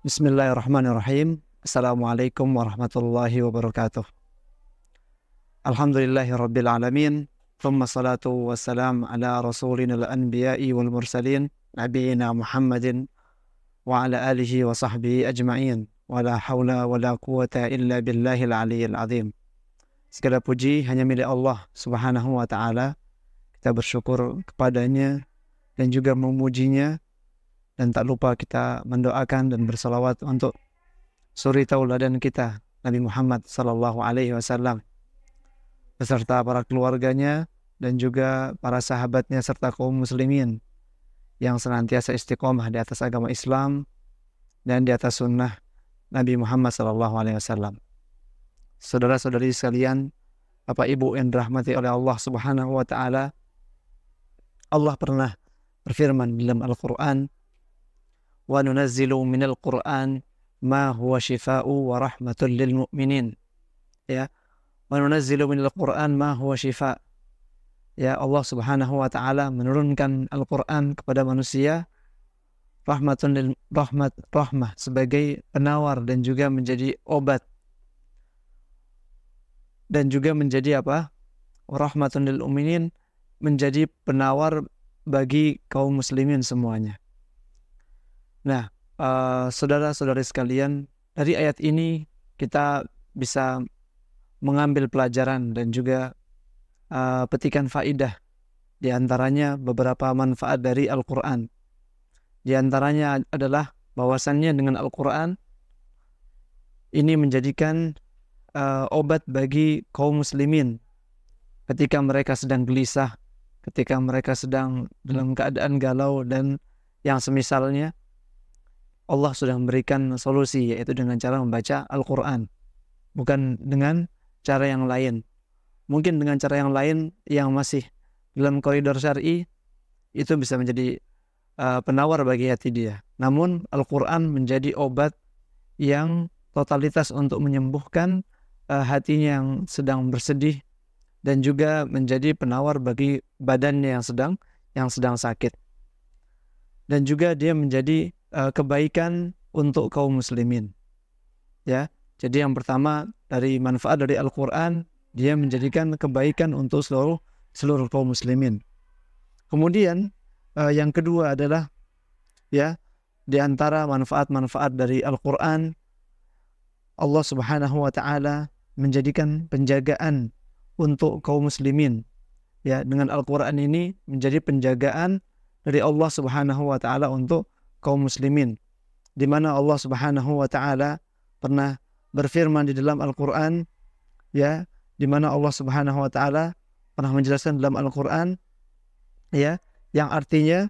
بسم الله الرحمن الرحيم السلام عليكم ورحمة الله وبركاته الحمد لله رب العالمين ثم الصلاة والسلام على رسولنا الأنبياء والمرسلين نبينا محمد وعلى آله وصحبه أجمعين ولا حول ولا قوة إلا بالله العلي العظيم Segala puji hanya milik Allah Subhanahu wa taala. Kita bersyukur kepadanya dan juga memujinya dan tak lupa kita mendoakan dan bersalawat untuk suri tauladan kita Nabi Muhammad Sallallahu Alaihi Wasallam beserta para keluarganya dan juga para sahabatnya serta kaum muslimin yang senantiasa istiqomah di atas agama Islam dan di atas sunnah Nabi Muhammad Sallallahu Alaihi Wasallam. Saudara-saudari sekalian, Bapak Ibu yang dirahmati oleh Allah Subhanahu Wa Taala, Allah pernah berfirman dalam Al-Quran, وننزل من القرآن ما هو شفاء ورحمة للمؤمنين يا ya, وننزل من القرآن ما هو شفاء يا الله سبحانه وتعالى menurunkan كان القرآن kepada manusia رحمة رحمة رحمة sebagai penawar dan juga menjadi obat dan juga menjadi apa rahmatun lil menjadi penawar bagi kaum muslimin semuanya Nah, uh, saudara-saudari sekalian, dari ayat ini kita bisa mengambil pelajaran dan juga uh, petikan faidah di antaranya beberapa manfaat dari Al-Qur'an. Di antaranya adalah bahwasannya dengan Al-Qur'an ini menjadikan uh, obat bagi kaum muslimin ketika mereka sedang gelisah, ketika mereka sedang dalam keadaan galau dan yang semisalnya Allah sudah memberikan solusi yaitu dengan cara membaca Al-Quran bukan dengan cara yang lain mungkin dengan cara yang lain yang masih dalam koridor syari itu bisa menjadi uh, penawar bagi hati dia namun Al-Quran menjadi obat yang totalitas untuk menyembuhkan uh, hatinya yang sedang bersedih dan juga menjadi penawar bagi badannya yang sedang yang sedang sakit dan juga dia menjadi Eh, kebaikan untuk kaum muslimin. Ya. Jadi yang pertama dari manfaat dari Al-Qur'an, dia menjadikan kebaikan untuk seluruh seluruh kaum muslimin. Kemudian uh, yang kedua adalah ya di antara manfaat-manfaat dari Al-Qur'an Allah Subhanahu wa taala menjadikan penjagaan untuk kaum muslimin. Ya, dengan Al-Qur'an ini menjadi penjagaan dari Allah Subhanahu wa taala untuk kaum muslimin di mana Allah Subhanahu wa taala pernah berfirman di dalam Al-Qur'an ya di mana Allah Subhanahu wa taala pernah menjelaskan dalam Al-Qur'an ya yang artinya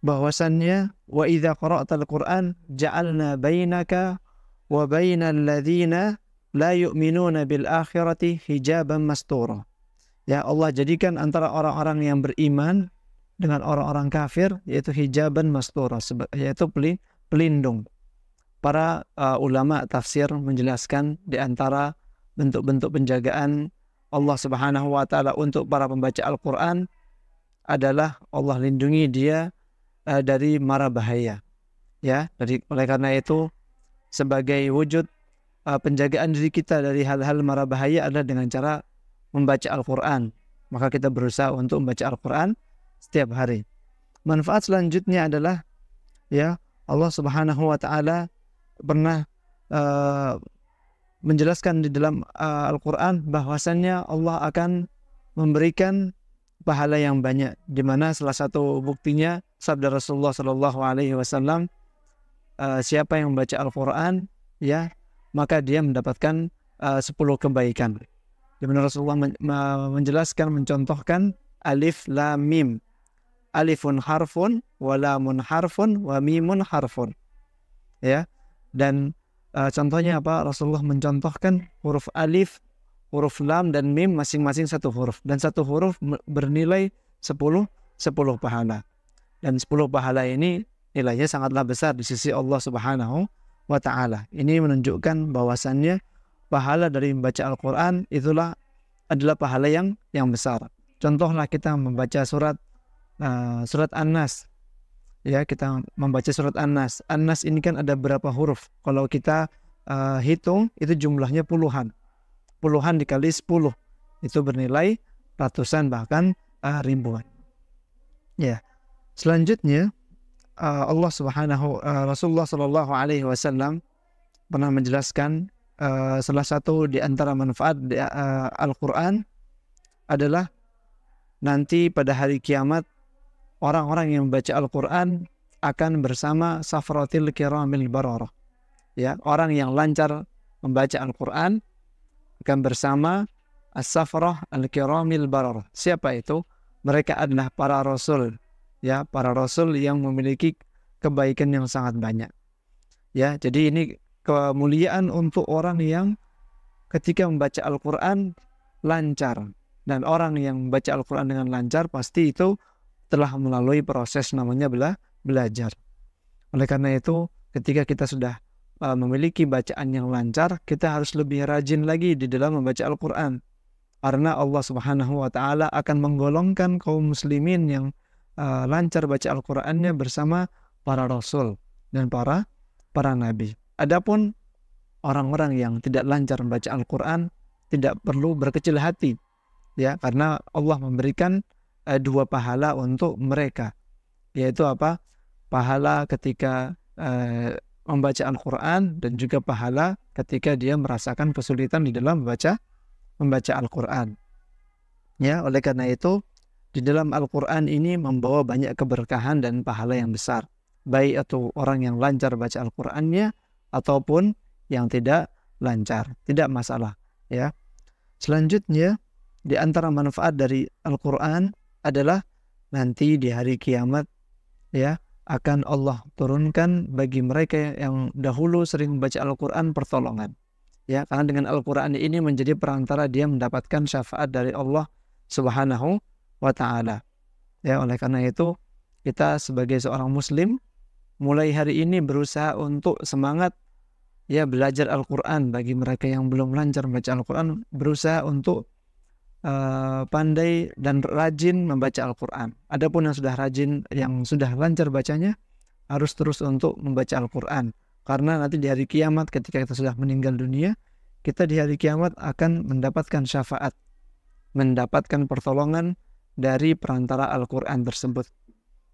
bahwasannya wa idza qara'tal Qur'an ja'alna bainaka wa bainal ladzina la yu'minuna bil akhirati hijaban mastura. Ya Allah jadikan antara orang-orang yang beriman dengan orang-orang kafir yaitu hijaban mastura yaitu pelindung. Para uh, ulama tafsir menjelaskan di antara bentuk-bentuk penjagaan Allah Subhanahu wa taala untuk para pembaca Al-Qur'an adalah Allah lindungi dia uh, dari mara bahaya. Ya, dari oleh karena itu sebagai wujud uh, penjagaan diri kita dari hal-hal mara bahaya adalah dengan cara membaca Al-Qur'an. Maka kita berusaha untuk membaca Al-Qur'an setiap hari. Manfaat selanjutnya adalah ya Allah Subhanahu wa taala pernah uh, menjelaskan di dalam uh, Al-Qur'an bahwasannya Allah akan memberikan pahala yang banyak di mana salah satu buktinya sabda Rasulullah Shallallahu alaihi wasallam eh, siapa yang membaca Al-Qur'an ya maka dia mendapatkan uh, 10 kebaikan. Di mana Rasulullah menjelaskan mencontohkan alif lam mim alifun harfun, walamun harfun, wa mimun harfun. Ya. Dan uh, contohnya ya. apa? Rasulullah mencontohkan huruf alif, huruf lam dan mim masing-masing satu huruf dan satu huruf bernilai 10 10 pahala. Dan 10 pahala ini nilainya sangatlah besar di sisi Allah Subhanahu wa taala. Ini menunjukkan bahwasannya pahala dari membaca Al-Qur'an itulah adalah pahala yang yang besar. Contohlah kita membaca surat uh, surat an Ya, kita membaca surat Anas. Anas ini kan ada berapa huruf? Kalau kita uh, hitung itu jumlahnya puluhan. Puluhan dikali sepuluh itu bernilai ratusan bahkan uh, ribuan. Ya. Selanjutnya uh, Allah Subhanahu uh, Rasulullah Shallallahu alaihi wasallam pernah menjelaskan uh, salah satu di antara manfaat uh, Al-Qur'an adalah nanti pada hari kiamat orang-orang yang membaca Al-Quran akan bersama safratil kiramil bararah. Ya, orang yang lancar membaca Al-Quran akan bersama as-safrah al-kiramil bararah. Siapa itu? Mereka adalah para rasul. Ya, para rasul yang memiliki kebaikan yang sangat banyak. Ya, jadi ini kemuliaan untuk orang yang ketika membaca Al-Quran lancar. Dan orang yang membaca Al-Quran dengan lancar pasti itu telah melalui proses namanya bela belajar. Oleh karena itu, ketika kita sudah uh, memiliki bacaan yang lancar, kita harus lebih rajin lagi di dalam membaca Al-Qur'an. Karena Allah Subhanahu wa taala akan menggolongkan kaum muslimin yang uh, lancar baca Al-Qur'annya bersama para rasul dan para para nabi. Adapun orang-orang yang tidak lancar membaca Al-Qur'an tidak perlu berkecil hati ya karena Allah memberikan eh, dua pahala untuk mereka yaitu apa pahala ketika eh, membaca Al-Quran dan juga pahala ketika dia merasakan kesulitan di dalam membaca membaca Al-Quran ya oleh karena itu di dalam Al-Quran ini membawa banyak keberkahan dan pahala yang besar baik atau orang yang lancar baca Al-Qurannya ataupun yang tidak lancar tidak masalah ya selanjutnya di antara manfaat dari Al-Quran adalah nanti di hari kiamat ya akan Allah turunkan bagi mereka yang dahulu sering membaca Al-Qur'an pertolongan. Ya, karena dengan Al-Qur'an ini menjadi perantara dia mendapatkan syafaat dari Allah Subhanahu wa taala. Ya, oleh karena itu kita sebagai seorang muslim mulai hari ini berusaha untuk semangat ya belajar Al-Qur'an bagi mereka yang belum lancar membaca Al-Qur'an berusaha untuk Eh, pandai dan rajin membaca Al-Quran. Adapun yang sudah rajin, yang sudah lancar bacanya, harus terus untuk membaca Al-Quran. Karena nanti di hari kiamat ketika kita sudah meninggal dunia, kita di hari kiamat akan mendapatkan syafaat, mendapatkan pertolongan dari perantara Al-Quran tersebut.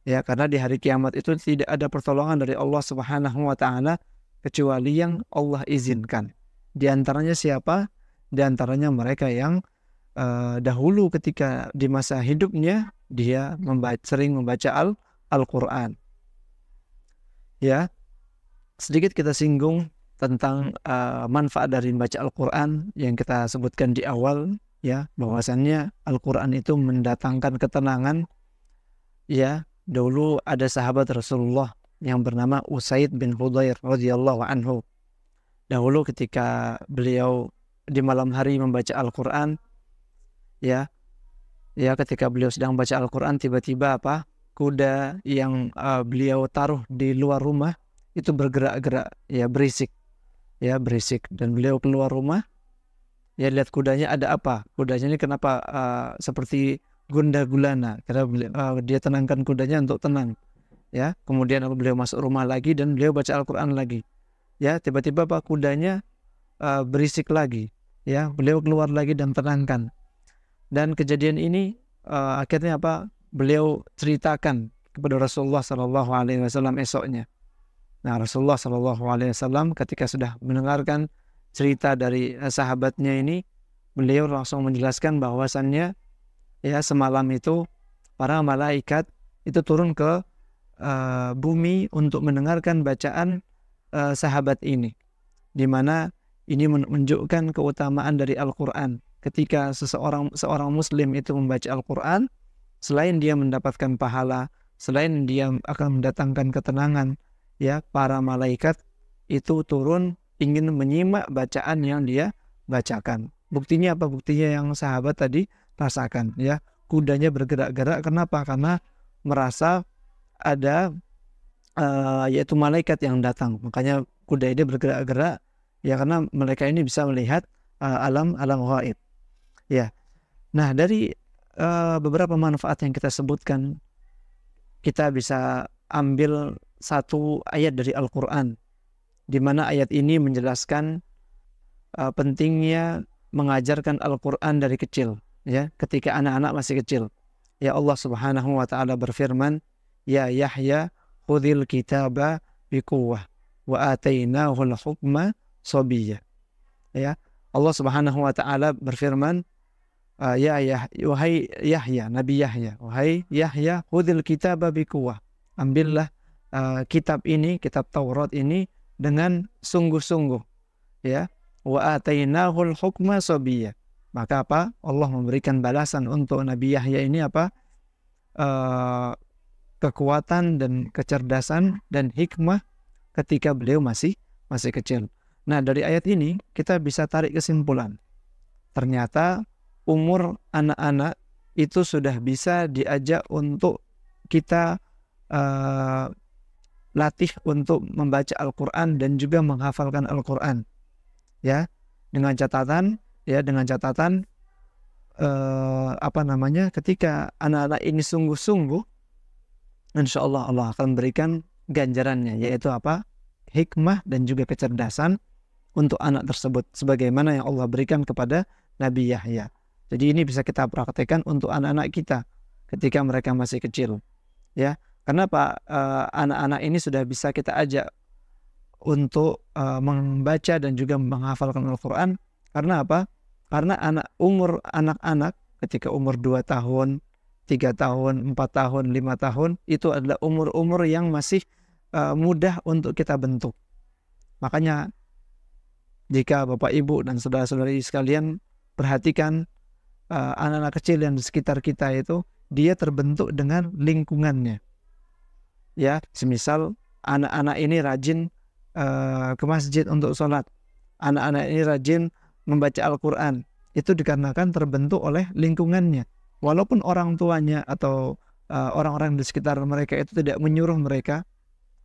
Ya, karena di hari kiamat itu tidak ada pertolongan dari Allah Subhanahu wa taala kecuali yang Allah izinkan. Di antaranya siapa? Di antaranya mereka yang uh, dahulu ketika di masa hidupnya dia membaca, sering membaca Al Al-Qur'an. Ya. Sedikit kita singgung tentang uh, manfaat dari membaca Al-Qur'an yang kita sebutkan di awal ya, bahwasannya Al-Qur'an itu mendatangkan ketenangan ya. Dahulu ada sahabat Rasulullah yang bernama Usaid bin Hudair radhiyallahu anhu. Dahulu ketika beliau di malam hari membaca Al-Qur'an, ya ya ketika beliau sedang baca Al-Quran tiba-tiba apa kuda yang uh, beliau taruh di luar rumah itu bergerak-gerak ya berisik ya berisik dan beliau keluar rumah ya lihat kudanya ada apa kudanya ini kenapa uh, seperti gundah gulana karena beliau, uh, eh, dia tenangkan kudanya untuk tenang ya kemudian beliau masuk rumah lagi dan beliau baca Al-Quran lagi ya tiba-tiba apa kudanya uh, berisik lagi ya beliau keluar lagi dan tenangkan dan kejadian ini uh, akhirnya apa? Beliau ceritakan kepada Rasulullah Shallallahu Alaihi Wasallam esoknya. Nah Rasulullah Shallallahu Alaihi Wasallam ketika sudah mendengarkan cerita dari eh, sahabatnya ini, beliau langsung menjelaskan bahwasannya ya semalam itu para malaikat itu turun ke uh, bumi untuk mendengarkan bacaan uh, sahabat ini, di mana ini menunjukkan keutamaan dari Al-Quran ketika seseorang seorang muslim itu membaca Al-Qur'an selain dia mendapatkan pahala, selain dia akan mendatangkan ketenangan, ya para malaikat itu turun ingin menyimak bacaan yang dia bacakan. Buktinya apa? Buktinya yang sahabat tadi rasakan ya. Kudanya bergerak-gerak kenapa? Karena merasa ada uh, yaitu malaikat yang datang. Makanya kuda ini bergerak-gerak ya karena mereka ini bisa melihat uh, alam alam gaib. Ya. Nah, dari uh, beberapa manfaat yang kita sebutkan kita bisa ambil satu ayat dari Al-Qur'an di mana ayat ini menjelaskan uh, pentingnya mengajarkan Al-Qur'an dari kecil, ya, ketika anak-anak masih kecil. Ya Allah Subhanahu wa taala berfirman, "Ya Yahya, khudil kitaba biquwwah wa atainahu al-hukma sabiyya." Ya, Allah Subhanahu wa taala berfirman, Ah, ya ya wahai Yahya Nabi Yahya wahai Yahya khudil kitaba bikuwah ambillah uh, kitab ini kitab Taurat ini dengan sungguh-sungguh ya wa atainahul hukma sabiyya maka apa Allah memberikan balasan untuk Nabi Yahya ini apa uh, kekuatan dan kecerdasan dan hikmah ketika beliau masih masih kecil. Nah, dari ayat ini kita bisa tarik kesimpulan. Ternyata umur anak-anak itu sudah bisa diajak untuk kita uh, latih untuk membaca Al-Qur'an dan juga menghafalkan Al-Qur'an. Ya, dengan catatan ya dengan catatan uh, apa namanya? ketika anak-anak ini sungguh-sungguh insya Allah Allah akan berikan ganjarannya yaitu apa? hikmah dan juga kecerdasan untuk anak tersebut sebagaimana yang Allah berikan kepada Nabi Yahya. Jadi ini bisa kita praktekkan untuk anak-anak kita ketika mereka masih kecil. Ya, Karena kenapa eh, anak-anak ini sudah bisa kita ajak untuk eh, membaca dan juga menghafalkan Al-Qur'an? Karena apa? Karena anak umur anak-anak ketika umur 2 tahun, 3 tahun, 4 tahun, 5 tahun itu adalah umur-umur yang masih eh, mudah untuk kita bentuk. Makanya jika Bapak Ibu dan saudara-saudari sekalian perhatikan Eh, anak-anak uh, kecil yang di sekitar kita itu dia terbentuk dengan lingkungannya. Ya, semisal anak-anak ini rajin uh, ke masjid untuk sholat, anak-anak ini rajin membaca Al-Quran, itu dikarenakan terbentuk oleh lingkungannya. Walaupun orang tuanya atau eh, orang-orang uh, di sekitar mereka itu tidak menyuruh mereka,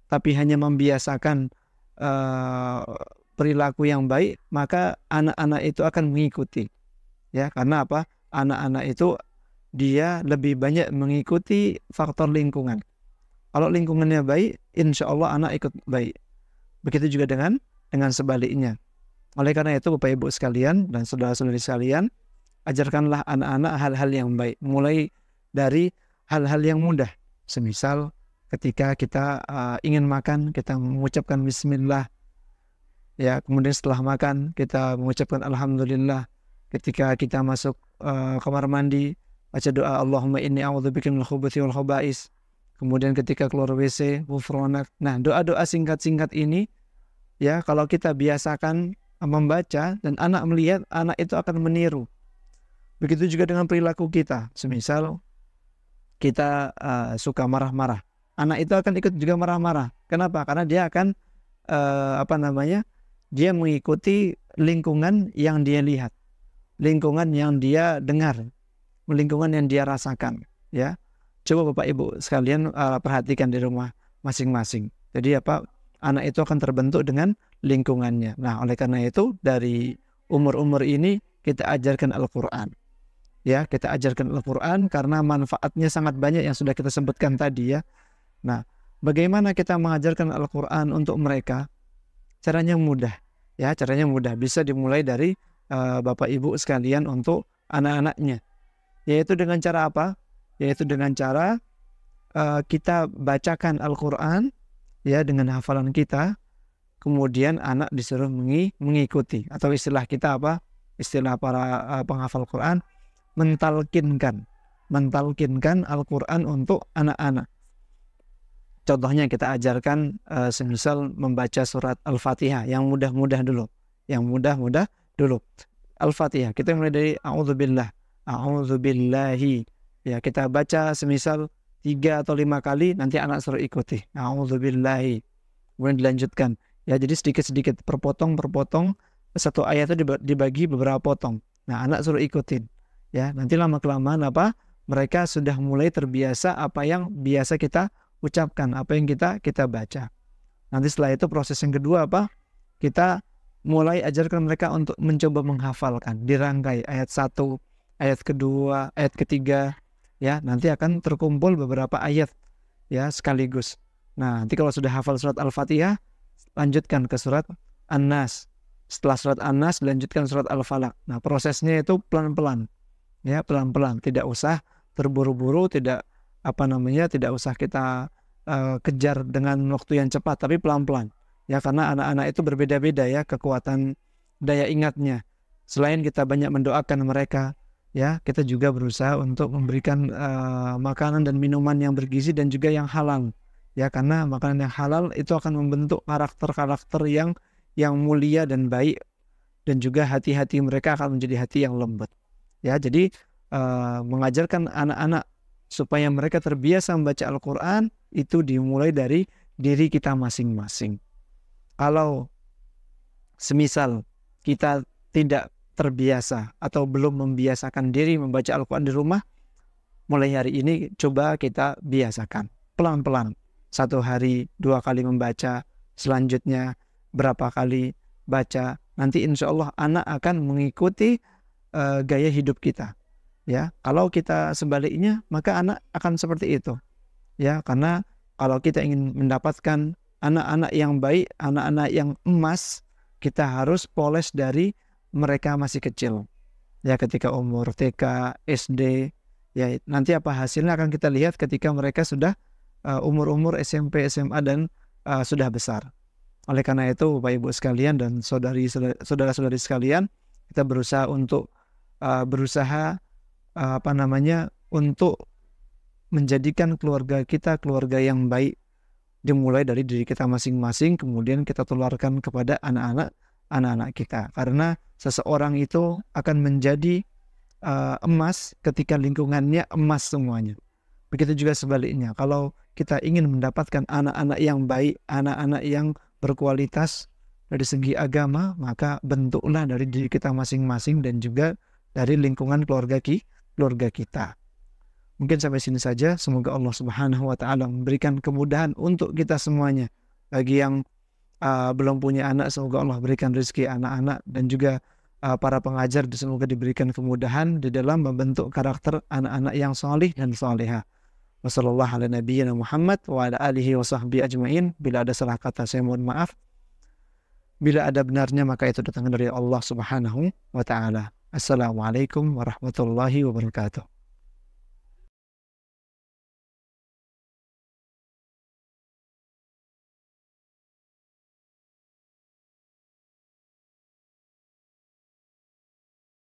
tapi hanya membiasakan uh, perilaku yang baik, maka anak-anak itu akan mengikuti. Ya, karena apa? anak-anak itu dia lebih banyak mengikuti faktor lingkungan. Kalau lingkungannya baik, insya Allah anak ikut baik. Begitu juga dengan dengan sebaliknya. Oleh karena itu Bapak Ibu sekalian dan saudara-saudari sekalian, ajarkanlah anak-anak hal-hal yang baik, mulai dari hal-hal yang mudah. Semisal ketika kita uh, ingin makan, kita mengucapkan bismillah. Ya, kemudian setelah makan kita mengucapkan alhamdulillah ketika kita masuk uh, kamar mandi baca doa Allahumma inni a'udzubika minal khubuthi wal khaba'is kemudian ketika keluar WC ghufranak nah doa-doa singkat-singkat ini ya kalau kita biasakan membaca dan anak melihat anak itu akan meniru begitu juga dengan perilaku kita semisal kita uh, suka marah-marah anak itu akan ikut juga marah-marah kenapa karena dia akan uh, apa namanya dia mengikuti lingkungan yang dia lihat lingkungan yang dia dengar, lingkungan yang dia rasakan, ya. Coba Bapak Ibu sekalian uh, perhatikan di rumah masing-masing. Jadi apa anak itu akan terbentuk dengan lingkungannya. Nah, oleh karena itu dari umur-umur ini kita ajarkan Al-Qur'an. Ya, kita ajarkan Al-Qur'an karena manfaatnya sangat banyak yang sudah kita sebutkan tadi ya. Nah, bagaimana kita mengajarkan Al-Qur'an untuk mereka? Caranya mudah. Ya, caranya mudah. Bisa dimulai dari Eh, bapak Ibu sekalian untuk anak-anaknya. Yaitu dengan cara apa? Yaitu dengan cara eh, kita bacakan Al-Qur'an ya dengan hafalan kita, kemudian anak disuruh mengikuti atau istilah kita apa? Istilah para eh, penghafal Quran mentalkinkan, mentalkinkan Al-Qur'an untuk anak-anak. Contohnya kita ajarkan uh, semisal membaca surat Al-Fatihah yang mudah-mudah dulu, yang mudah-mudah dulu. Al-Fatihah. Kita mulai dari A'udzubillah. A'udzubillahi. Ya, kita baca semisal tiga atau lima kali, nanti anak suruh ikuti. A'udzubillahi. Kemudian dilanjutkan. Ya, jadi sedikit-sedikit, perpotong-perpotong, satu ayat itu dibagi beberapa potong. Nah, anak suruh ikutin. Ya, nanti lama-kelamaan apa? Mereka sudah mulai terbiasa apa yang biasa kita ucapkan, apa yang kita kita baca. Nanti setelah itu proses yang kedua apa? Kita mulai ajarkan mereka untuk mencoba menghafalkan dirangkai ayat 1 ayat kedua ayat ketiga ya nanti akan terkumpul beberapa ayat ya sekaligus nah nanti kalau sudah hafal surat al-fatihah lanjutkan ke surat an-nas setelah surat an-nas lanjutkan surat al-falaq nah prosesnya itu pelan-pelan ya pelan-pelan tidak usah terburu-buru tidak apa namanya tidak usah kita uh, kejar dengan waktu yang cepat tapi pelan-pelan ya karena anak-anak itu berbeda-beda ya kekuatan daya ingatnya selain kita banyak mendoakan mereka ya kita juga berusaha untuk memberikan uh, makanan dan minuman yang bergizi dan juga yang halal ya karena makanan yang halal itu akan membentuk karakter-karakter yang yang mulia dan baik dan juga hati-hati mereka akan menjadi hati yang lembut ya jadi uh, mengajarkan anak-anak supaya mereka terbiasa membaca Al-Qur'an itu dimulai dari diri kita masing-masing kalau semisal kita tidak terbiasa atau belum membiasakan diri membaca Al-Quran di rumah, mulai hari ini coba kita biasakan pelan-pelan. Satu hari dua kali membaca, selanjutnya berapa kali baca. Nanti insya Allah anak akan mengikuti uh, gaya hidup kita. Ya, kalau kita sebaliknya maka anak akan seperti itu. Ya, karena kalau kita ingin mendapatkan anak-anak yang baik, anak-anak yang emas, kita harus poles dari mereka masih kecil. Ya ketika umur TK, SD, ya nanti apa hasilnya akan kita lihat ketika mereka sudah eh, umur-umur uh, SMP, SMA dan uh, sudah besar. Oleh karena itu Bapak Ibu sekalian dan saudari-saudari sekalian, kita berusaha untuk uh, berusaha uh, apa namanya untuk menjadikan keluarga kita keluarga yang baik dimulai dari diri kita masing-masing kemudian kita tularkan kepada anak-anak anak-anak kita karena seseorang itu akan menjadi uh, emas ketika lingkungannya emas semuanya begitu juga sebaliknya kalau kita ingin mendapatkan anak-anak yang baik anak-anak yang berkualitas dari segi agama maka bentuklah dari diri kita masing-masing dan juga dari lingkungan keluarga ki keluarga kita Mungkin sampai sini saja. Semoga Allah Subhanahu wa taala memberikan kemudahan untuk kita semuanya. Bagi yang uh, belum punya anak, semoga Allah berikan rezeki anak-anak dan juga uh, para pengajar semoga diberikan kemudahan di dalam membentuk karakter anak-anak yang solih dan soleha. Wassalamualaikum warahmatullahi wabarakatuh. Bila ada salah kata saya mohon maaf. Bila ada benarnya maka itu datang dari Allah Subhanahu wa taala. Assalamualaikum warahmatullahi wabarakatuh.